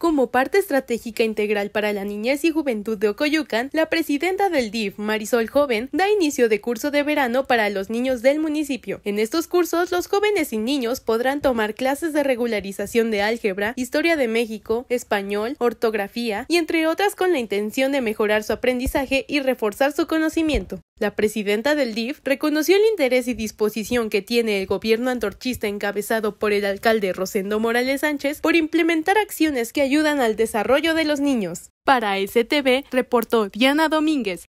Como parte estratégica integral para la niñez y juventud de Ocoyucan, la presidenta del DIF, Marisol Joven, da inicio de curso de verano para los niños del municipio. En estos cursos, los jóvenes y niños podrán tomar clases de regularización de álgebra, historia de México, español, ortografía y entre otras con la intención de mejorar su aprendizaje y reforzar su conocimiento. La presidenta del DIF reconoció el interés y disposición que tiene el gobierno antorchista encabezado por el alcalde Rosendo Morales Sánchez por implementar acciones que ayudan al desarrollo de los niños. Para STV, reportó Diana Domínguez.